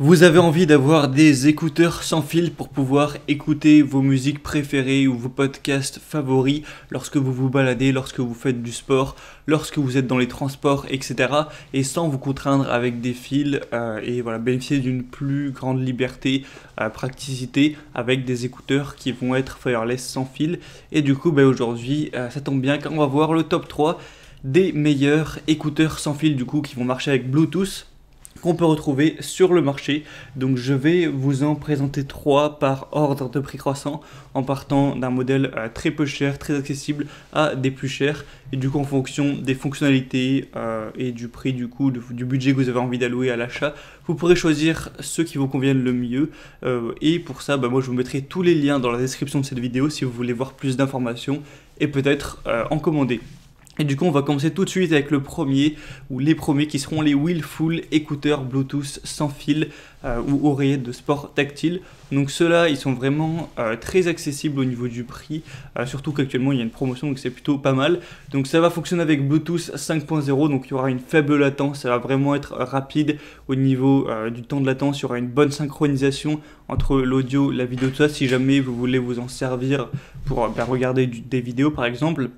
Vous avez envie d'avoir des écouteurs sans fil pour pouvoir écouter vos musiques préférées ou vos podcasts favoris lorsque vous vous baladez, lorsque vous faites du sport, lorsque vous êtes dans les transports, etc. Et sans vous contraindre avec des fils euh, et voilà, bénéficier d'une plus grande liberté, euh, practicité avec des écouteurs qui vont être wireless sans fil. Et du coup, bah, aujourd'hui, euh, ça tombe bien qu'on on va voir le top 3 des meilleurs écouteurs sans fil du coup qui vont marcher avec Bluetooth qu'on peut retrouver sur le marché. Donc je vais vous en présenter trois par ordre de prix croissant en partant d'un modèle euh, très peu cher, très accessible à des plus chers et du coup en fonction des fonctionnalités euh, et du prix du coup du budget que vous avez envie d'allouer à l'achat, vous pourrez choisir ceux qui vous conviennent le mieux euh, et pour ça bah, moi je vous mettrai tous les liens dans la description de cette vidéo si vous voulez voir plus d'informations et peut-être en commander. Et du coup, on va commencer tout de suite avec le premier ou les premiers qui seront les Willful écouteurs Bluetooth sans fil euh, ou oreillettes de sport tactile. Donc ceux-là, ils sont vraiment euh, très accessibles au niveau du prix, euh, surtout qu'actuellement il y a une promotion donc c'est plutôt pas mal. Donc ça va fonctionner avec Bluetooth 5.0, donc il y aura une faible latence, ça va vraiment être rapide au niveau du temps de latence, il y aura une bonne synchronisation entre l'audio, la vidéo, tout ça si jamais vous voulez vous en servir pour bah, regarder des vidéos par exemple.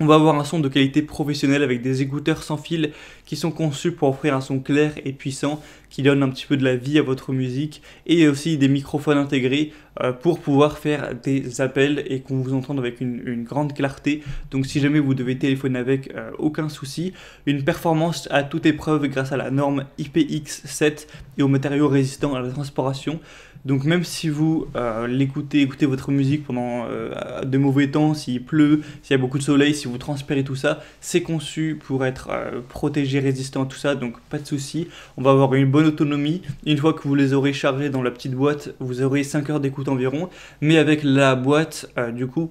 On va avoir un son de qualité professionnelle avec des écouteurs sans fil qui sont conçus pour offrir un son clair et puissant qui donne un petit peu de la vie à votre musique et aussi des microphones intégrés euh, pour pouvoir faire des appels et qu'on vous entende avec une, grande clarté. Donc si jamais vous devez téléphoner avec, euh, aucun souci. Une performance à toute épreuve grâce à la norme IPX7 et aux matériaux résistants à la transpiration. Donc même si vous euh, l'écoutez, écoutez votre musique pendant euh, de mauvais temps, s'il pleut, s'il y a beaucoup de soleil, si vous transpirez tout ça, c'est conçu pour être euh, protégé, résistant, tout ça, donc pas de souci. On va avoir une bonne autonomie. Une fois que vous les aurez chargés dans la petite boîte, vous aurez 5 heures d'écoute environ. Mais avec la boîte, du coup,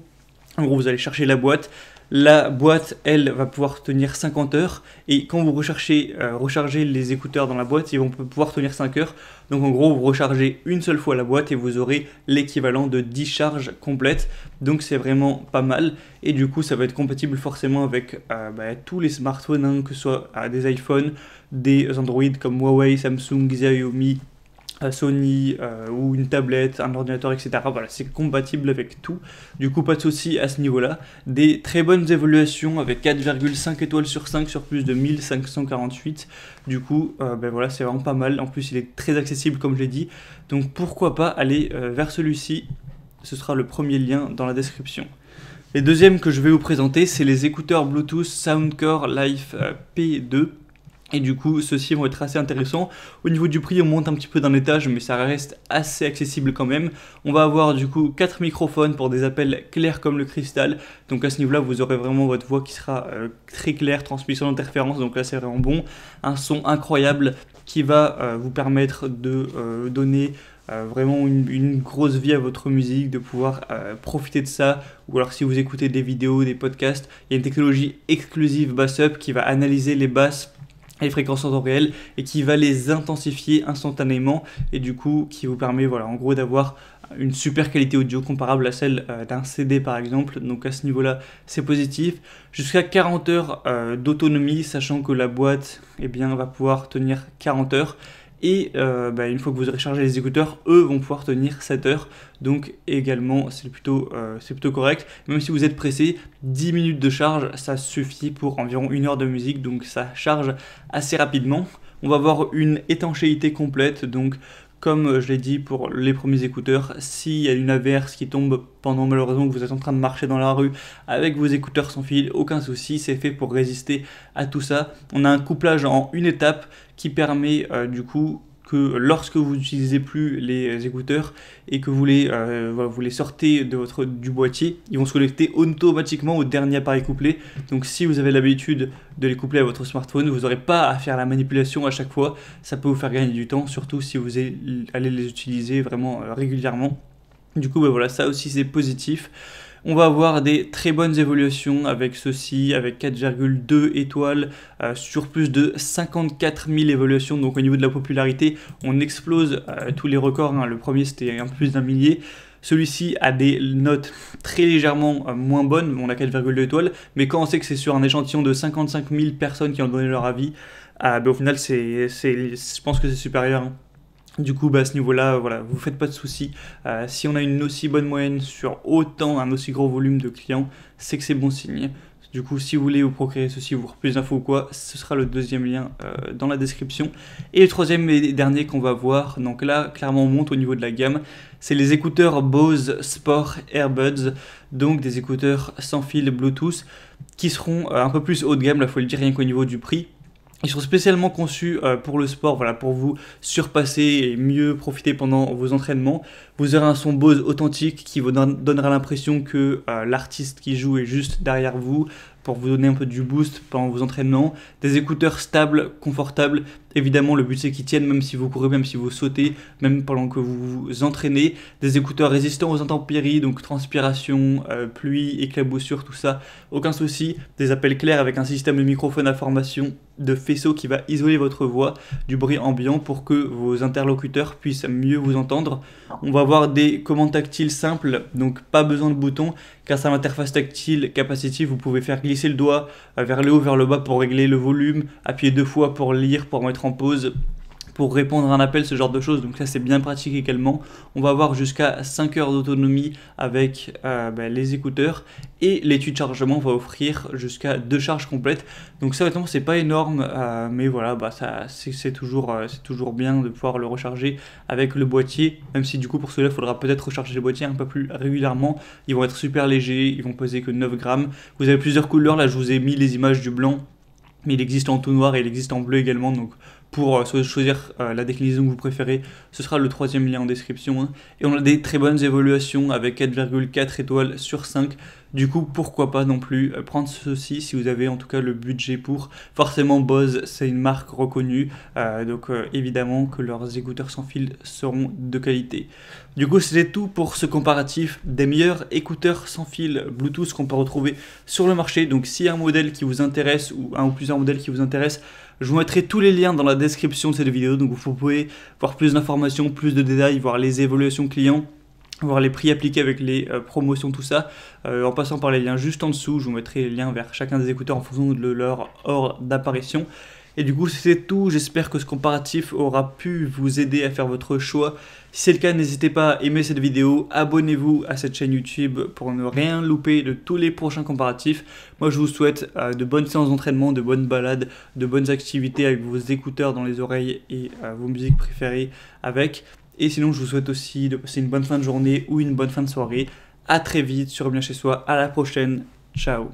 en gros, vous allez chercher la boîte. La boîte, elle, va pouvoir tenir 50 heures. Et quand vous euh, rechargez les écouteurs dans la boîte, ils vont pouvoir tenir 5 heures. Donc en gros, vous rechargez une seule fois la boîte et vous aurez l'équivalent de 10 charges complètes. Donc c'est vraiment pas mal. Et du coup, ça va être compatible forcément avec euh, bah, tous les smartphones, hein, que ce soit ah, des iPhones, des Android comme Huawei, Samsung, Xiaomi, Sony euh, ou une tablette, un ordinateur, etc. Voilà, c'est compatible avec tout. Du coup, pas de souci à ce niveau-là. Des très bonnes évaluations avec 4,5 étoiles sur 5 sur plus de 1548. Du coup, euh, ben voilà, c'est vraiment pas mal. En plus, il est très accessible, comme je l'ai dit. Donc, pourquoi pas aller euh, vers celui-ci Ce sera le premier lien dans la description. Les deuxièmes que je vais vous présenter, c'est les écouteurs Bluetooth Soundcore Life P2 et du coup, ceux-ci vont être assez intéressants. Au niveau du prix, on monte un petit peu d'un étage, mais ça reste assez accessible quand même. On va avoir du coup 4 microphones pour des appels clairs comme le cristal. Donc à ce niveau-là, vous aurez vraiment votre voix qui sera euh, très claire, transmission d'interférence. Donc là, c'est vraiment bon. Un son incroyable qui va euh, vous permettre de euh, donner vraiment une, grosse vie à votre musique, de pouvoir profiter de ça. Ou alors si vous écoutez des vidéos, des podcasts, il y a une technologie exclusive BassUp qui va analyser les basses les fréquences en temps réel et qui va les intensifier instantanément et du coup qui vous permet voilà en gros d'avoir une super qualité audio comparable à celle euh, d'un CD par exemple donc à ce niveau là c'est positif jusqu'à 40 heures euh, d'autonomie sachant que la boîte et eh bien va pouvoir tenir 40 heures et euh, bah, une fois que vous aurez chargé les écouteurs, eux vont pouvoir tenir 7 heures. Donc également, c'est plutôt, euh, plutôt correct. Même si vous êtes pressé, 10 minutes de charge, ça suffit pour environ une heure de musique. Donc ça charge assez rapidement. On va avoir une étanchéité complète, donc comme euh, je l'ai dit pour les premiers écouteurs, s'il y a une averse qui tombe pendant malheureusement que vous êtes en train de marcher dans la rue avec vos écouteurs sans fil, aucun souci, c'est fait pour résister à tout ça. On a un couplage en une étape qui permet euh, du coup que lorsque vous n'utilisez plus les écouteurs et que vous les, euh, vous les sortez de votre, du boîtier, ils vont se connecter automatiquement au dernier appareil couplé. Donc si vous avez l'habitude de les coupler à votre smartphone, vous n'aurez pas à faire la manipulation à chaque fois. Ça peut vous faire gagner du temps, surtout si vous allez les utiliser vraiment euh, régulièrement. Du coup, ben voilà, ça aussi c'est positif. On va avoir des très bonnes évolutions avec ceci, avec 4,2 étoiles euh, sur plus de 54 000 évolutions. Donc au niveau de la popularité, on explose euh, tous les records. Hein. Le premier, c'était un peu plus d'un millier. Celui-ci a des notes très légèrement euh, moins bonnes, on a 4,2 étoiles, mais quand on sait que c'est sur un échantillon de 55 000 personnes qui ont donné leur avis, ben, au final, c'est, je pense que c'est supérieur. Hein. Du coup, bah, à ce niveau-là, voilà, vous faites pas de soucis. Euh, si on a une aussi bonne moyenne sur autant, un aussi gros volume de clients, c'est que c'est bon signe. Du coup, si vous voulez vous procurer ceci, vous plus d'infos ou quoi, ce sera le deuxième lien euh, dans la description. Et le troisième et dernier qu'on va voir, donc là, clairement, on monte au niveau de la gamme, c'est les écouteurs Bose Sport Airbuds, donc des écouteurs sans fil Bluetooth, qui seront euh, un peu plus haut de gamme, là, faut le dire, rien qu'au niveau du prix, ils sont spécialement conçus euh, pour le sport, voilà, pour vous surpasser et mieux profiter pendant vos entraînements. Vous aurez un son Bose authentique qui vous donnera l'impression que euh, l'artiste qui joue est juste derrière vous pour vous donner un peu du boost pendant vos entraînements. Des écouteurs stables, confortables. Évidemment, le but c'est qu'ils tiennent même si vous courez, même si vous sautez, même pendant que vous vous entraînez. Des écouteurs résistants aux intempéries, donc transpiration, euh, pluie, éclaboussure, tout ça, aucun souci. Des appels clairs avec un système de microphone à formation de faisceau qui va isoler votre voix du bruit ambiant pour que vos interlocuteurs puissent mieux vous entendre. On va avoir des commandes tactiles simples, donc pas besoin de boutons. Grâce à l'interface tactile capacitive, vous pouvez faire glisser le doigt vers le haut, vers le bas pour régler le volume, appuyer deux fois pour lire, pour mettre en pause, pour répondre à un appel, ce genre de choses. Donc ça c'est bien pratique également. On va avoir jusqu'à 5 heures d'autonomie avec euh, bah, les écouteurs et l'étui de chargement va offrir jusqu'à deux charges complètes. Donc ça honnêtement c'est pas énorme, euh, mais voilà bah c'est toujours euh, toujours bien de pouvoir le recharger avec le boîtier. Même si du coup pour cela il faudra peut-être recharger le boîtier un peu plus régulièrement. Ils vont être super légers, ils vont peser que 9 grammes. Vous avez plusieurs couleurs là, je vous ai mis les images du blanc mais il existe en tout noir et il existe en bleu également, donc pour euh, choisir euh, la déclinaison que vous préférez, ce sera le troisième lien en description. Hein. Et on a des très bonnes évaluations avec 4,4 étoiles sur 5 du coup, pourquoi pas non plus euh, prendre ceci si vous avez en tout cas le budget pour. Forcément, Bose, c'est une marque reconnue, euh, donc euh, évidemment que leurs écouteurs sans fil seront de qualité. Du coup, c'était tout pour ce comparatif des meilleurs écouteurs sans fil Bluetooth qu'on peut retrouver sur le marché. Donc, si un modèle qui vous intéresse ou un ou plusieurs modèles qui vous intéressent, je vous mettrai tous les liens dans la description de cette vidéo, donc vous pouvez voir plus d'informations, plus de détails, voir les évaluations clients voir les prix appliqués avec les euh, promotions, tout ça. Euh, en passant par les liens juste en dessous, je vous mettrai les liens vers chacun des écouteurs en fonction de leur ordre d'apparition. Et du coup, c'est tout. J'espère que ce comparatif aura pu vous aider à faire votre choix. Si c'est le cas, n'hésitez pas à aimer cette vidéo, abonnez-vous à cette chaîne YouTube pour ne rien louper de tous les prochains comparatifs. Moi, je vous souhaite euh, de bonnes séances d'entraînement, de bonnes balades, de bonnes activités avec vos écouteurs dans les oreilles et vos musiques préférées avec. Et sinon, je vous souhaite aussi de passer une bonne fin de journée ou une bonne fin de soirée. À très vite sur Bien Chez Soi. À la prochaine. Ciao.